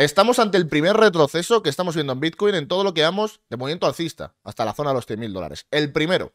Estamos ante el primer retroceso que estamos viendo en Bitcoin en todo lo que damos de movimiento alcista, hasta la zona de los 100.000 dólares. El primero.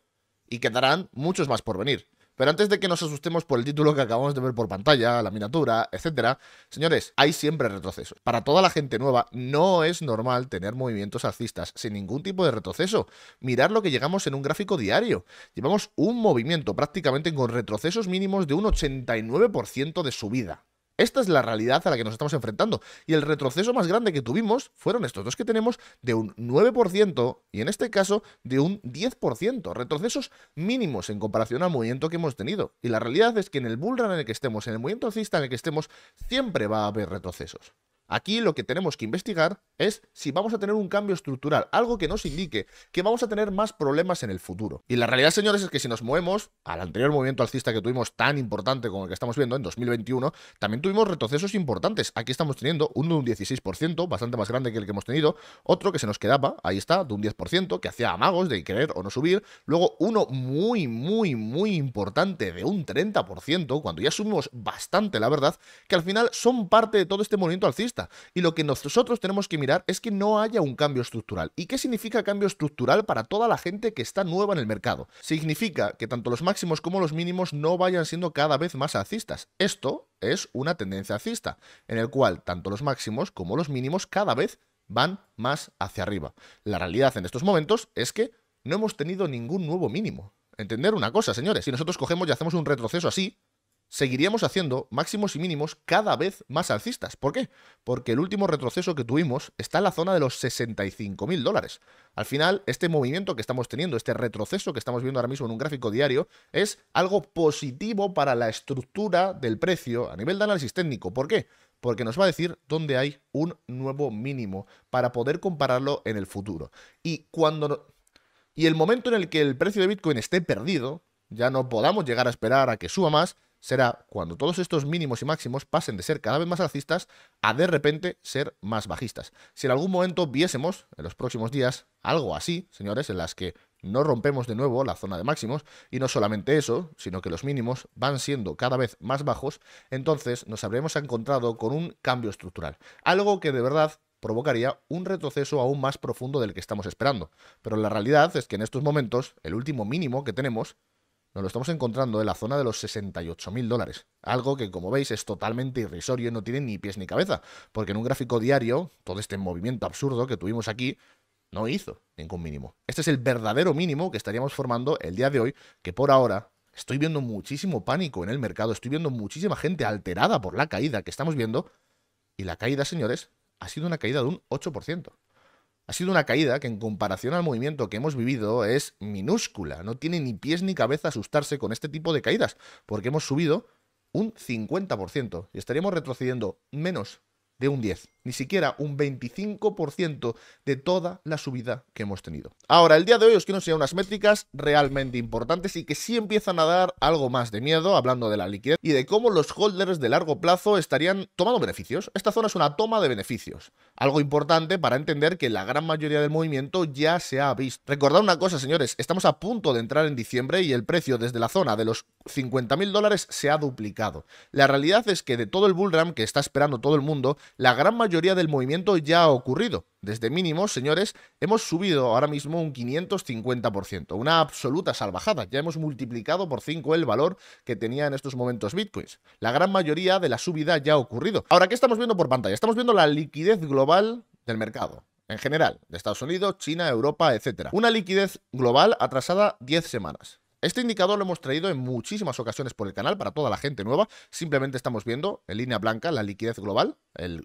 Y quedarán muchos más por venir. Pero antes de que nos asustemos por el título que acabamos de ver por pantalla, la miniatura, etcétera, señores, hay siempre retrocesos. Para toda la gente nueva, no es normal tener movimientos alcistas sin ningún tipo de retroceso. Mirad lo que llegamos en un gráfico diario. Llevamos un movimiento prácticamente con retrocesos mínimos de un 89% de subida. Esta es la realidad a la que nos estamos enfrentando. Y el retroceso más grande que tuvimos fueron estos dos que tenemos de un 9% y en este caso de un 10%. Retrocesos mínimos en comparación al movimiento que hemos tenido. Y la realidad es que en el bullrun en el que estemos, en el movimiento alcista en el que estemos, siempre va a haber retrocesos. Aquí lo que tenemos que investigar es si vamos a tener un cambio estructural, algo que nos indique que vamos a tener más problemas en el futuro. Y la realidad, señores, es que si nos movemos al anterior movimiento alcista que tuvimos tan importante como el que estamos viendo en 2021, también tuvimos retrocesos importantes. Aquí estamos teniendo uno de un 16%, bastante más grande que el que hemos tenido, otro que se nos quedaba, ahí está, de un 10%, que hacía amagos de querer o no subir, luego uno muy, muy, muy importante de un 30%, cuando ya subimos bastante, la verdad, que al final son parte de todo este movimiento alcista y lo que nosotros tenemos que mirar es que no haya un cambio estructural. ¿Y qué significa cambio estructural para toda la gente que está nueva en el mercado? Significa que tanto los máximos como los mínimos no vayan siendo cada vez más alcistas. Esto es una tendencia alcista, en el cual tanto los máximos como los mínimos cada vez van más hacia arriba. La realidad en estos momentos es que no hemos tenido ningún nuevo mínimo. Entender una cosa, señores, si nosotros cogemos y hacemos un retroceso así, seguiríamos haciendo máximos y mínimos cada vez más alcistas. ¿Por qué? Porque el último retroceso que tuvimos está en la zona de los 65 mil dólares. Al final, este movimiento que estamos teniendo, este retroceso que estamos viendo ahora mismo en un gráfico diario, es algo positivo para la estructura del precio a nivel de análisis técnico. ¿Por qué? porque nos va a decir dónde hay un nuevo mínimo para poder compararlo en el futuro. Y cuando y el momento en el que el precio de Bitcoin esté perdido, ya no podamos llegar a esperar a que suba más, será cuando todos estos mínimos y máximos pasen de ser cada vez más alcistas a de repente ser más bajistas. Si en algún momento viésemos, en los próximos días, algo así, señores, en las que no rompemos de nuevo la zona de máximos, y no solamente eso, sino que los mínimos van siendo cada vez más bajos, entonces nos habremos encontrado con un cambio estructural. Algo que de verdad provocaría un retroceso aún más profundo del que estamos esperando. Pero la realidad es que en estos momentos el último mínimo que tenemos nos lo estamos encontrando en la zona de los 68.000 dólares. Algo que, como veis, es totalmente irrisorio y no tiene ni pies ni cabeza. Porque en un gráfico diario, todo este movimiento absurdo que tuvimos aquí, no hizo ningún mínimo. Este es el verdadero mínimo que estaríamos formando el día de hoy, que por ahora estoy viendo muchísimo pánico en el mercado, estoy viendo muchísima gente alterada por la caída que estamos viendo. Y la caída, señores, ha sido una caída de un 8%. Ha sido una caída que en comparación al movimiento que hemos vivido es minúscula. No tiene ni pies ni cabeza asustarse con este tipo de caídas, porque hemos subido un 50% y estaríamos retrocediendo menos de un 10% ni siquiera un 25% de toda la subida que hemos tenido. Ahora, el día de hoy os quiero enseñar unas métricas realmente importantes y que sí empiezan a dar algo más de miedo, hablando de la liquidez y de cómo los holders de largo plazo estarían tomando beneficios. Esta zona es una toma de beneficios, algo importante para entender que la gran mayoría del movimiento ya se ha visto. Recordad una cosa, señores, estamos a punto de entrar en diciembre y el precio desde la zona de los 50.000 dólares se ha duplicado. La realidad es que de todo el bullram que está esperando todo el mundo, la gran mayoría mayoría del movimiento ya ha ocurrido. Desde mínimos, señores, hemos subido ahora mismo un 550%, una absoluta salvajada. Ya hemos multiplicado por 5 el valor que tenía en estos momentos Bitcoins. La gran mayoría de la subida ya ha ocurrido. Ahora, ¿qué estamos viendo por pantalla? Estamos viendo la liquidez global del mercado. En general, de Estados Unidos, China, Europa, etcétera Una liquidez global atrasada 10 semanas. Este indicador lo hemos traído en muchísimas ocasiones por el canal para toda la gente nueva. Simplemente estamos viendo en línea blanca la liquidez global,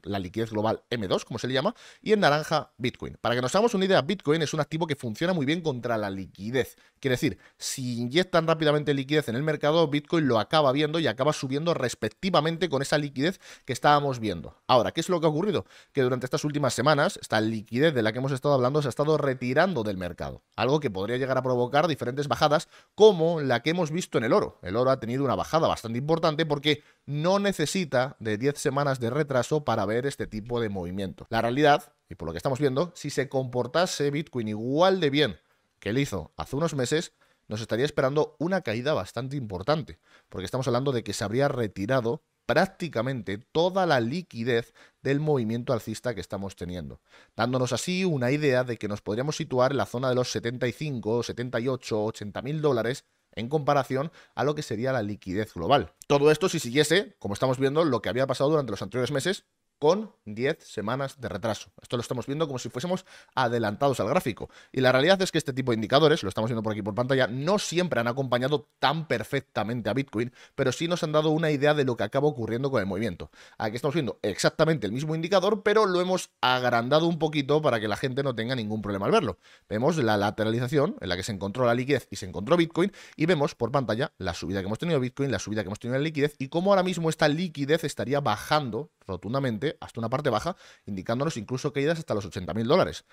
la liquidez global M2, como se le llama, y en naranja Bitcoin. Para que nos hagamos una idea, Bitcoin es un activo que funciona muy bien contra la liquidez. Quiere decir, si inyectan rápidamente liquidez en el mercado, Bitcoin lo acaba viendo y acaba subiendo respectivamente con esa liquidez que estábamos viendo. Ahora, ¿qué es lo que ha ocurrido? Que durante estas últimas semanas, esta liquidez de la que hemos estado hablando se ha estado retirando del mercado. Algo que podría llegar a provocar diferentes bajadas como la que hemos visto en el oro. El oro ha tenido una bajada bastante importante porque no necesita de 10 semanas de retraso para ver este tipo de movimiento. La realidad, y por lo que estamos viendo, si se comportase Bitcoin igual de bien que lo hizo hace unos meses, nos estaría esperando una caída bastante importante, porque estamos hablando de que se habría retirado prácticamente toda la liquidez del movimiento alcista que estamos teniendo, dándonos así una idea de que nos podríamos situar en la zona de los 75, 78, 80 mil dólares en comparación a lo que sería la liquidez global. Todo esto si siguiese, como estamos viendo, lo que había pasado durante los anteriores meses, con 10 semanas de retraso. Esto lo estamos viendo como si fuésemos adelantados al gráfico. Y la realidad es que este tipo de indicadores, lo estamos viendo por aquí por pantalla, no siempre han acompañado tan perfectamente a Bitcoin, pero sí nos han dado una idea de lo que acaba ocurriendo con el movimiento. Aquí estamos viendo exactamente el mismo indicador, pero lo hemos agrandado un poquito para que la gente no tenga ningún problema al verlo. Vemos la lateralización en la que se encontró la liquidez y se encontró Bitcoin y vemos por pantalla la subida que hemos tenido Bitcoin, la subida que hemos tenido en liquidez y cómo ahora mismo esta liquidez estaría bajando rotundamente hasta una parte baja, indicándonos incluso caídas hasta los 80.000 mil dólares.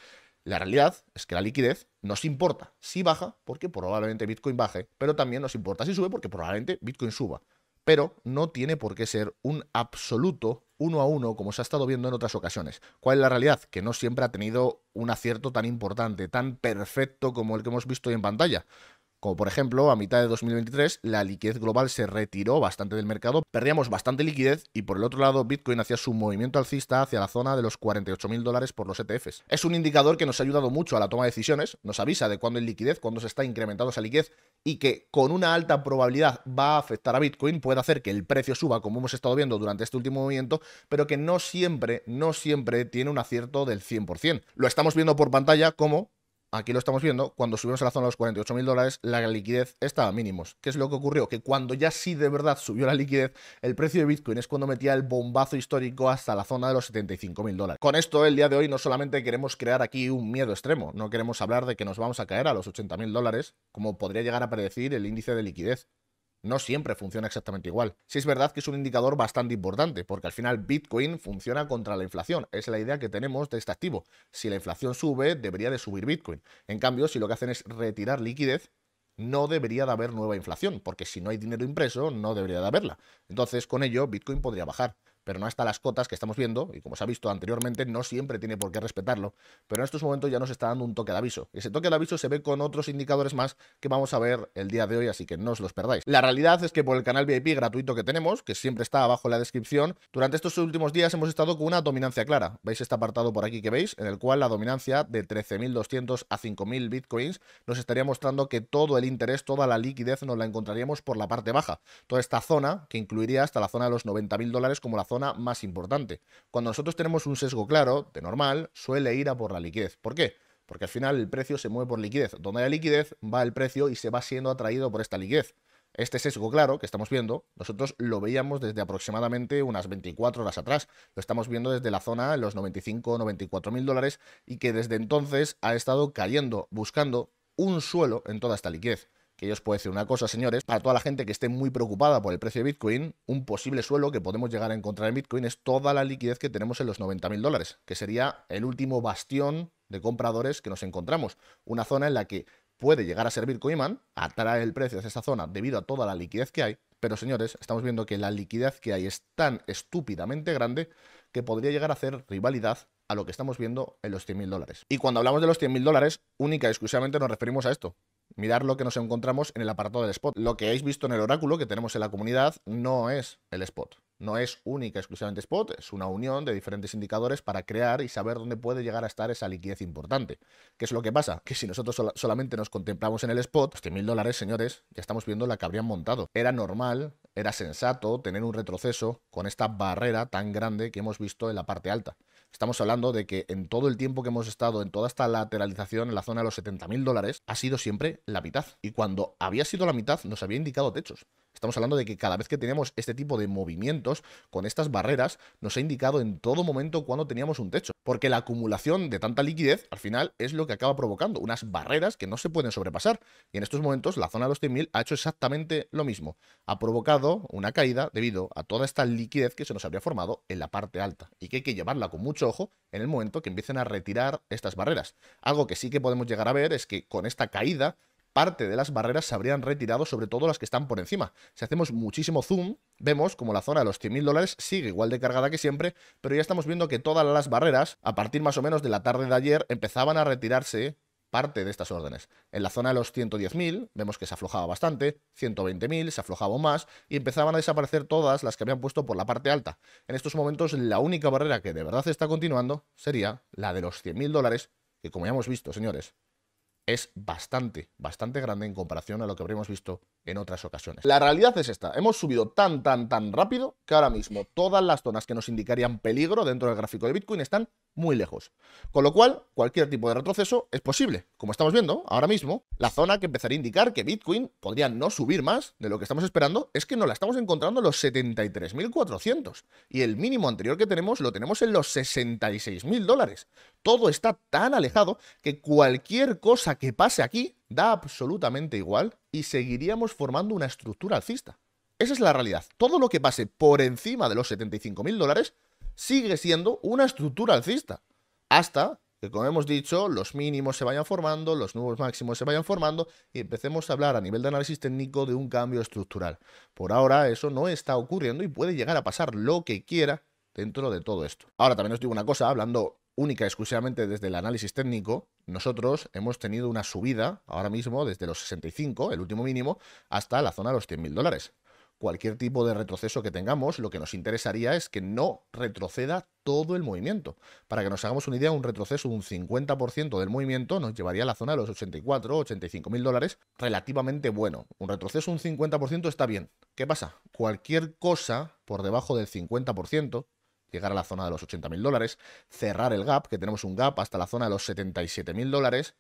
La realidad es que la liquidez nos importa si baja, porque probablemente Bitcoin baje, pero también nos importa si sube, porque probablemente Bitcoin suba. Pero no tiene por qué ser un absoluto uno a uno como se ha estado viendo en otras ocasiones. ¿Cuál es la realidad? Que no siempre ha tenido un acierto tan importante, tan perfecto como el que hemos visto hoy en pantalla. Como por ejemplo, a mitad de 2023 la liquidez global se retiró bastante del mercado, perdíamos bastante liquidez y por el otro lado Bitcoin hacía su movimiento alcista hacia la zona de los 48.000 dólares por los ETFs. Es un indicador que nos ha ayudado mucho a la toma de decisiones, nos avisa de cuándo hay liquidez, cuándo se está incrementando esa liquidez y que con una alta probabilidad va a afectar a Bitcoin, puede hacer que el precio suba como hemos estado viendo durante este último movimiento, pero que no siempre, no siempre tiene un acierto del 100%. Lo estamos viendo por pantalla como aquí lo estamos viendo, cuando subimos a la zona de los 48.000 mil dólares, la liquidez estaba a mínimos. ¿Qué es lo que ocurrió? Que cuando ya sí de verdad subió la liquidez, el precio de Bitcoin es cuando metía el bombazo histórico hasta la zona de los 75.000 mil dólares. Con esto, el día de hoy no solamente queremos crear aquí un miedo extremo, no queremos hablar de que nos vamos a caer a los 80.000 mil dólares, como podría llegar a predecir el índice de liquidez no siempre funciona exactamente igual. Sí es verdad que es un indicador bastante importante, porque al final Bitcoin funciona contra la inflación. Es la idea que tenemos de este activo. Si la inflación sube, debería de subir Bitcoin. En cambio, si lo que hacen es retirar liquidez, no debería de haber nueva inflación, porque si no hay dinero impreso, no debería de haberla. Entonces, con ello, Bitcoin podría bajar pero no hasta las cotas que estamos viendo, y como se ha visto anteriormente, no siempre tiene por qué respetarlo, pero en estos momentos ya nos está dando un toque de aviso. Ese toque de aviso se ve con otros indicadores más que vamos a ver el día de hoy, así que no os los perdáis. La realidad es que por el canal VIP gratuito que tenemos, que siempre está abajo en la descripción, durante estos últimos días hemos estado con una dominancia clara. Veis este apartado por aquí que veis, en el cual la dominancia de 13.200 a 5.000 bitcoins nos estaría mostrando que todo el interés, toda la liquidez nos la encontraríamos por la parte baja. Toda esta zona, que incluiría hasta la zona de los 90.000 dólares como la zona más importante. Cuando nosotros tenemos un sesgo claro, de normal, suele ir a por la liquidez. ¿Por qué? Porque al final el precio se mueve por liquidez. Donde hay liquidez, va el precio y se va siendo atraído por esta liquidez. Este sesgo claro que estamos viendo, nosotros lo veíamos desde aproximadamente unas 24 horas atrás. Lo estamos viendo desde la zona en los 95, 94 mil dólares y que desde entonces ha estado cayendo, buscando un suelo en toda esta liquidez que yo os puedo decir una cosa, señores, para toda la gente que esté muy preocupada por el precio de Bitcoin, un posible suelo que podemos llegar a encontrar en Bitcoin es toda la liquidez que tenemos en los 90.000 dólares, que sería el último bastión de compradores que nos encontramos. Una zona en la que puede llegar a ser Bitcoin, atrae el precio de esa zona debido a toda la liquidez que hay, pero señores, estamos viendo que la liquidez que hay es tan estúpidamente grande que podría llegar a hacer rivalidad a lo que estamos viendo en los 100.000 dólares. Y cuando hablamos de los 100.000 dólares, única y exclusivamente nos referimos a esto, Mirar lo que nos encontramos en el apartado del spot. Lo que habéis visto en el oráculo que tenemos en la comunidad no es el spot. No es única exclusivamente spot, es una unión de diferentes indicadores para crear y saber dónde puede llegar a estar esa liquidez importante. ¿Qué es lo que pasa? Que si nosotros solamente nos contemplamos en el spot, los pues, mil dólares, señores, ya estamos viendo la que habrían montado. Era normal, era sensato tener un retroceso con esta barrera tan grande que hemos visto en la parte alta. Estamos hablando de que en todo el tiempo que hemos estado en toda esta lateralización en la zona de los 70 mil dólares, ha sido siempre la mitad. Y cuando había sido la mitad, nos había indicado techos. Estamos hablando de que cada vez que tenemos este tipo de movimientos con estas barreras, nos ha indicado en todo momento cuando teníamos un techo. Porque la acumulación de tanta liquidez, al final, es lo que acaba provocando unas barreras que no se pueden sobrepasar. Y en estos momentos, la zona de los 100.000 ha hecho exactamente lo mismo. Ha provocado una caída debido a toda esta liquidez que se nos habría formado en la parte alta. Y que hay que llevarla con mucho ojo en el momento que empiecen a retirar estas barreras. Algo que sí que podemos llegar a ver es que con esta caída parte de las barreras se habrían retirado, sobre todo las que están por encima. Si hacemos muchísimo zoom, vemos como la zona de los 100.000 dólares sigue igual de cargada que siempre, pero ya estamos viendo que todas las barreras, a partir más o menos de la tarde de ayer, empezaban a retirarse parte de estas órdenes. En la zona de los 110.000 vemos que se aflojaba bastante, 120.000 se aflojaba más y empezaban a desaparecer todas las que habían puesto por la parte alta. En estos momentos la única barrera que de verdad está continuando sería la de los 100.000 dólares, que como ya hemos visto, señores, es bastante, bastante grande en comparación a lo que habríamos visto en otras ocasiones. La realidad es esta, hemos subido tan, tan, tan rápido que ahora mismo todas las zonas que nos indicarían peligro dentro del gráfico de Bitcoin están muy lejos. Con lo cual, cualquier tipo de retroceso es posible. Como estamos viendo ahora mismo, la zona que empezaría a indicar que Bitcoin podría no subir más de lo que estamos esperando es que nos la estamos encontrando en los 73.400 y el mínimo anterior que tenemos lo tenemos en los 66.000 dólares. Todo está tan alejado que cualquier cosa que pase aquí da absolutamente igual y seguiríamos formando una estructura alcista. Esa es la realidad. Todo lo que pase por encima de los 75.000 dólares sigue siendo una estructura alcista. Hasta que, como hemos dicho, los mínimos se vayan formando, los nuevos máximos se vayan formando y empecemos a hablar a nivel de análisis técnico de un cambio estructural. Por ahora eso no está ocurriendo y puede llegar a pasar lo que quiera dentro de todo esto. Ahora también os digo una cosa, hablando única y exclusivamente desde el análisis técnico, nosotros hemos tenido una subida ahora mismo desde los 65, el último mínimo, hasta la zona de los 100.000 dólares cualquier tipo de retroceso que tengamos, lo que nos interesaría es que no retroceda todo el movimiento. Para que nos hagamos una idea, un retroceso de un 50% del movimiento nos llevaría a la zona de los 84 85 mil dólares relativamente bueno. Un retroceso un 50% está bien. ¿Qué pasa? Cualquier cosa por debajo del 50%, llegar a la zona de los 80 mil dólares, cerrar el gap, que tenemos un gap hasta la zona de los 77 mil dólares,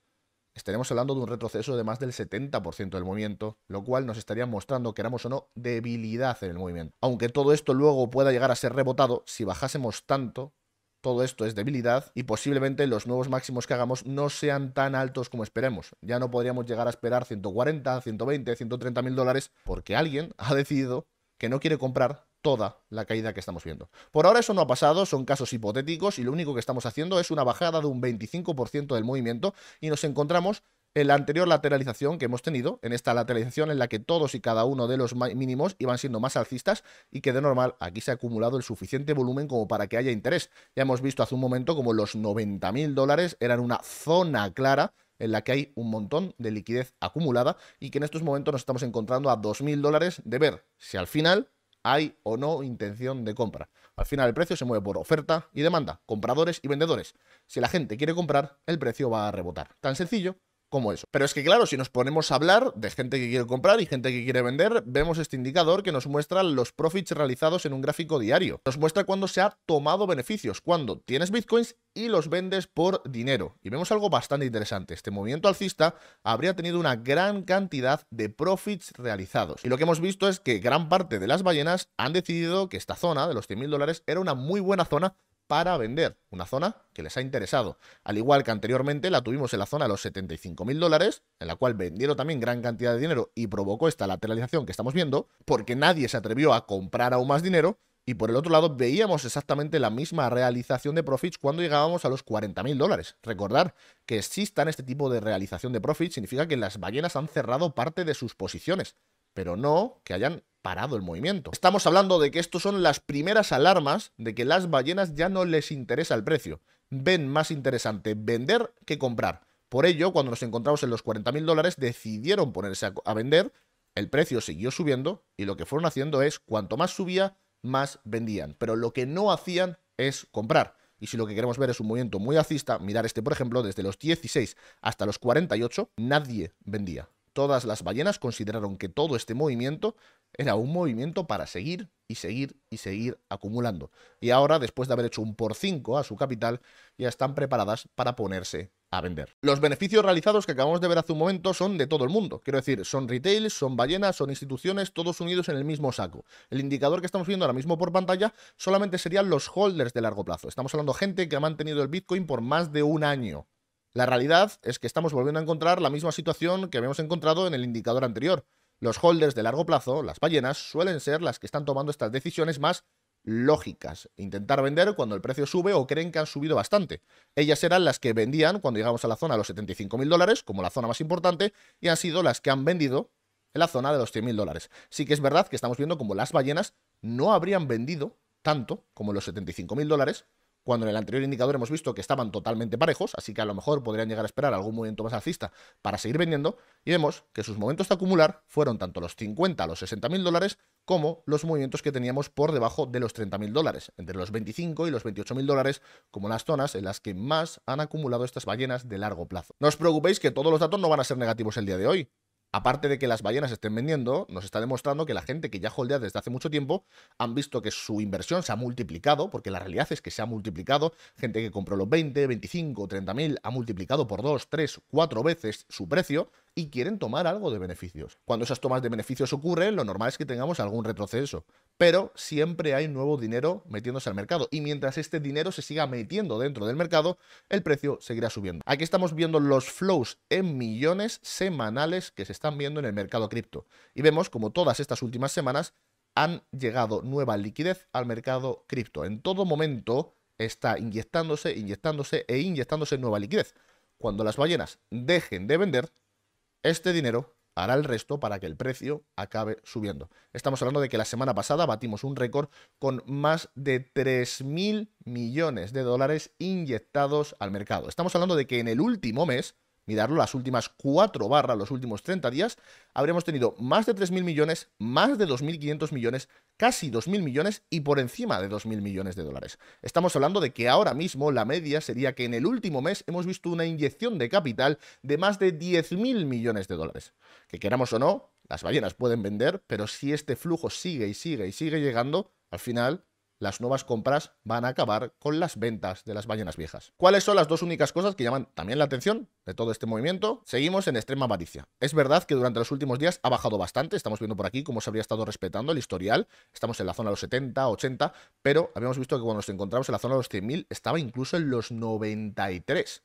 estaremos hablando de un retroceso de más del 70% del movimiento, lo cual nos estaría mostrando, éramos o no, debilidad en el movimiento. Aunque todo esto luego pueda llegar a ser rebotado, si bajásemos tanto, todo esto es debilidad y posiblemente los nuevos máximos que hagamos no sean tan altos como esperemos. Ya no podríamos llegar a esperar 140, 120, 130 mil dólares porque alguien ha decidido que no quiere comprar toda la caída que estamos viendo. Por ahora eso no ha pasado, son casos hipotéticos y lo único que estamos haciendo es una bajada de un 25% del movimiento y nos encontramos en la anterior lateralización que hemos tenido, en esta lateralización en la que todos y cada uno de los mínimos iban siendo más alcistas y que de normal aquí se ha acumulado el suficiente volumen como para que haya interés. Ya hemos visto hace un momento como los 90.000 mil dólares eran una zona clara en la que hay un montón de liquidez acumulada y que en estos momentos nos estamos encontrando a 2.000 dólares de ver si al final hay o no intención de compra. Al final el precio se mueve por oferta y demanda, compradores y vendedores. Si la gente quiere comprar, el precio va a rebotar. Tan sencillo como eso. Pero es que claro, si nos ponemos a hablar de gente que quiere comprar y gente que quiere vender, vemos este indicador que nos muestra los profits realizados en un gráfico diario. Nos muestra cuando se ha tomado beneficios, cuando tienes bitcoins y los vendes por dinero. Y vemos algo bastante interesante. Este movimiento alcista habría tenido una gran cantidad de profits realizados. Y lo que hemos visto es que gran parte de las ballenas han decidido que esta zona de los 100.000 dólares era una muy buena zona para vender, una zona que les ha interesado. Al igual que anteriormente la tuvimos en la zona de los 75.000 mil dólares, en la cual vendieron también gran cantidad de dinero y provocó esta lateralización que estamos viendo, porque nadie se atrevió a comprar aún más dinero. Y por el otro lado veíamos exactamente la misma realización de profits cuando llegábamos a los 40.000 mil dólares. Recordar que existan este tipo de realización de profits significa que las ballenas han cerrado parte de sus posiciones, pero no que hayan parado el movimiento. Estamos hablando de que estos son las primeras alarmas de que las ballenas ya no les interesa el precio. Ven más interesante vender que comprar. Por ello, cuando nos encontramos en los 40.000 dólares, decidieron ponerse a, vender, el precio siguió subiendo y lo que fueron haciendo es, cuanto más subía, más vendían. Pero lo que no hacían es comprar. Y si lo que queremos ver es un movimiento muy alcista, mirar este, por ejemplo, desde los 16 hasta los 48, nadie vendía. Todas las ballenas consideraron que todo este movimiento era un movimiento para seguir y seguir y seguir acumulando. Y ahora, después de haber hecho un por 5 a su capital, ya están preparadas para ponerse a vender. Los beneficios realizados que acabamos de ver hace un momento son de todo el mundo. Quiero decir, son retail, son ballenas, son instituciones, todos unidos en el mismo saco. El indicador que estamos viendo ahora mismo por pantalla solamente serían los holders de largo plazo. Estamos hablando de gente que ha mantenido el Bitcoin por más de un año. La realidad es que estamos volviendo a encontrar la misma situación que habíamos encontrado en el indicador anterior. Los holders de largo plazo, las ballenas, suelen ser las que están tomando estas decisiones más lógicas. Intentar vender cuando el precio sube o creen que han subido bastante. Ellas eran las que vendían cuando llegamos a la zona de los 75.000 mil dólares, como la zona más importante, y han sido las que han vendido en la zona de los 100.000 mil dólares. Sí que es verdad que estamos viendo como las ballenas no habrían vendido tanto como los 75.000 mil dólares cuando en el anterior indicador hemos visto que estaban totalmente parejos, así que a lo mejor podrían llegar a esperar algún movimiento más alcista para seguir vendiendo, y vemos que sus momentos de acumular fueron tanto los 50 a los 60 mil dólares como los movimientos que teníamos por debajo de los 30 mil dólares, entre los 25 y los 28 mil dólares, como las zonas en las que más han acumulado estas ballenas de largo plazo. No os preocupéis que todos los datos no van a ser negativos el día de hoy aparte de que las ballenas estén vendiendo, nos está demostrando que la gente que ya holdea desde hace mucho tiempo han visto que su inversión se ha multiplicado, porque la realidad es que se ha multiplicado. Gente que compró los 20, 25, 30 mil ha multiplicado por 2, 3, 4 veces su precio y quieren tomar algo de beneficios. Cuando esas tomas de beneficios ocurren, lo normal es que tengamos algún retroceso. Pero siempre hay nuevo dinero metiéndose al mercado. Y mientras este dinero se siga metiendo dentro del mercado, el precio seguirá subiendo. Aquí estamos viendo los flows en millones semanales que se están viendo en el mercado cripto. Y vemos como todas estas últimas semanas han llegado nueva liquidez al mercado cripto. En todo momento está inyectándose, inyectándose e inyectándose nueva liquidez. Cuando las ballenas dejen de vender, este dinero hará el resto para que el precio acabe subiendo. Estamos hablando de que la semana pasada batimos un récord con más de 3.000 millones de dólares inyectados al mercado. Estamos hablando de que en el último mes mirarlo, las últimas cuatro barras, los últimos 30 días, habremos tenido más de 3.000 millones, más de 2.500 millones, casi 2.000 millones y por encima de 2.000 millones de dólares. Estamos hablando de que ahora mismo la media sería que en el último mes hemos visto una inyección de capital de más de 10.000 millones de dólares. Que queramos o no, las ballenas pueden vender, pero si este flujo sigue y sigue y sigue llegando, al final las nuevas compras van a acabar con las ventas de las ballenas viejas. ¿Cuáles son las dos únicas cosas que llaman también la atención de todo este movimiento? Seguimos en extrema avaricia. Es verdad que durante los últimos días ha bajado bastante, estamos viendo por aquí cómo se habría estado respetando el historial, estamos en la zona de los 70, 80, pero habíamos visto que cuando nos encontramos en la zona de los 100.000 estaba incluso en los 93.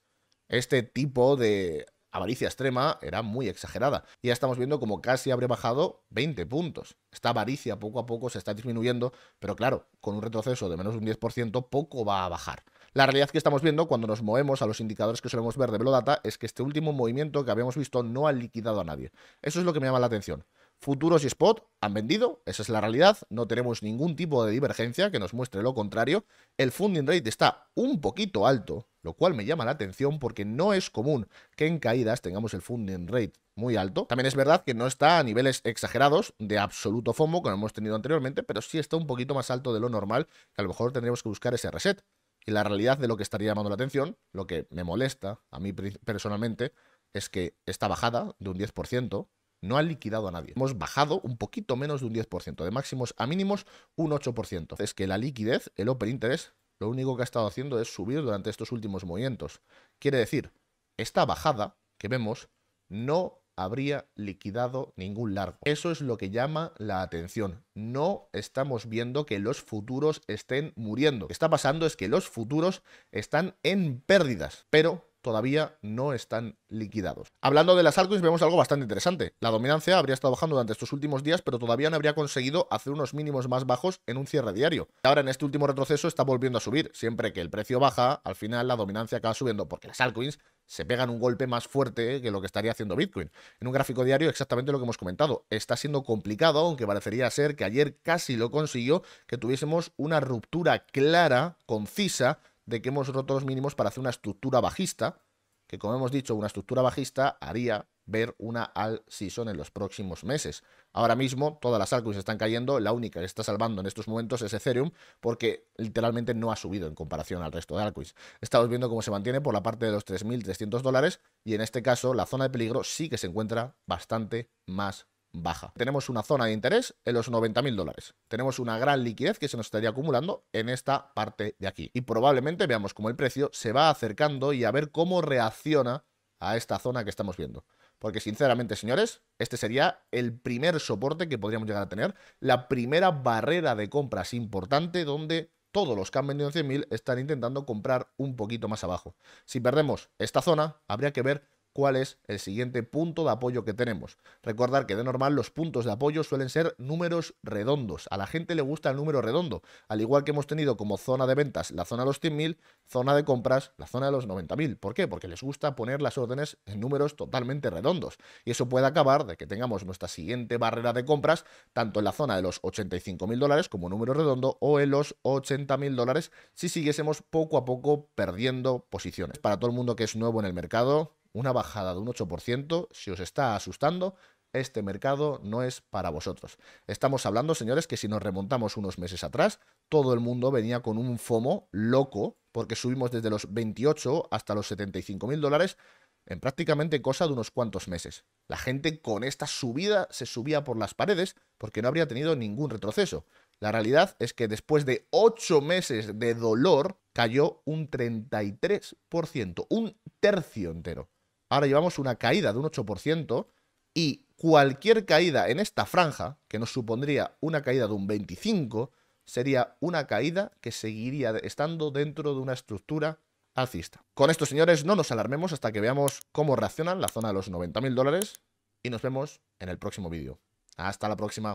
Este tipo de avaricia extrema era muy exagerada. Y ya estamos viendo como casi habré bajado 20 puntos. Esta avaricia poco a poco se está disminuyendo, pero claro, con un retroceso de menos un 10% poco va a bajar. La realidad que estamos viendo cuando nos movemos a los indicadores que solemos ver de Velodata es que este último movimiento que habíamos visto no ha liquidado a nadie. Eso es lo que me llama la atención futuros y spot han vendido, esa es la realidad, no tenemos ningún tipo de divergencia que nos muestre lo contrario, el funding rate está un poquito alto, lo cual me llama la atención porque no es común que en caídas tengamos el funding rate muy alto. También es verdad que no está a niveles exagerados de absoluto FOMO como hemos tenido anteriormente, pero sí está un poquito más alto de lo normal, que a lo mejor tendríamos que buscar ese reset. Y la realidad de lo que estaría llamando la atención, lo que me molesta a mí personalmente, es que esta bajada de un 10%, no ha liquidado a nadie. Hemos bajado un poquito menos de un 10%, de máximos a mínimos un 8%. Es que la liquidez, el open interest, lo único que ha estado haciendo es subir durante estos últimos movimientos. Quiere decir, esta bajada que vemos no habría liquidado ningún largo. Eso es lo que llama la atención. No estamos viendo que los futuros estén muriendo. Lo que está pasando es que los futuros están en pérdidas, pero todavía no están liquidados. Hablando de las altcoins, vemos algo bastante interesante. La dominancia habría estado bajando durante estos últimos días, pero todavía no habría conseguido hacer unos mínimos más bajos en un cierre diario. Ahora en este último retroceso está volviendo a subir. Siempre que el precio baja, al final la dominancia acaba subiendo porque las altcoins se pegan un golpe más fuerte que lo que estaría haciendo Bitcoin. En un gráfico diario, exactamente lo que hemos comentado. Está siendo complicado, aunque parecería ser que ayer casi lo consiguió, que tuviésemos una ruptura clara, concisa, de que hemos roto los mínimos para hacer una estructura bajista, que como hemos dicho, una estructura bajista haría ver una al season en los próximos meses. Ahora mismo todas las altcoins están cayendo, la única que está salvando en estos momentos es Ethereum porque literalmente no ha subido en comparación al resto de altcoins. Estamos viendo cómo se mantiene por la parte de los 3.300 dólares y en este caso la zona de peligro sí que se encuentra bastante más baja. Tenemos una zona de interés en los mil dólares. Tenemos una gran liquidez que se nos estaría acumulando en esta parte de aquí. Y probablemente veamos cómo el precio se va acercando y a ver cómo reacciona a esta zona que estamos viendo. Porque sinceramente, señores, este sería el primer soporte que podríamos llegar a tener, la primera barrera de compras importante donde todos los que han vendido 100.000 están intentando comprar un poquito más abajo. Si perdemos esta zona, habría que ver cuál es el siguiente punto de apoyo que tenemos. Recordar que de normal los puntos de apoyo suelen ser números redondos. A la gente le gusta el número redondo, al igual que hemos tenido como zona de ventas la zona de los 100.000, zona de compras la zona de los 90.000. ¿Por qué? Porque les gusta poner las órdenes en números totalmente redondos. Y eso puede acabar de que tengamos nuestra siguiente barrera de compras tanto en la zona de los 85.000 dólares como número redondo o en los 80.000 dólares si siguiésemos poco a poco perdiendo posiciones. Para todo el mundo que es nuevo en el mercado, una bajada de un 8%, si os está asustando, este mercado no es para vosotros. Estamos hablando, señores, que si nos remontamos unos meses atrás, todo el mundo venía con un FOMO loco, porque subimos desde los 28 hasta los 75 mil dólares en prácticamente cosa de unos cuantos meses. La gente con esta subida se subía por las paredes porque no habría tenido ningún retroceso. La realidad es que después de 8 meses de dolor, cayó un 33%, un tercio entero. Ahora llevamos una caída de un 8% y cualquier caída en esta franja, que nos supondría una caída de un 25%, sería una caída que seguiría estando dentro de una estructura alcista. Con esto, señores, no nos alarmemos hasta que veamos cómo reaccionan la zona de los 90.000 dólares y nos vemos en el próximo vídeo. Hasta la próxima.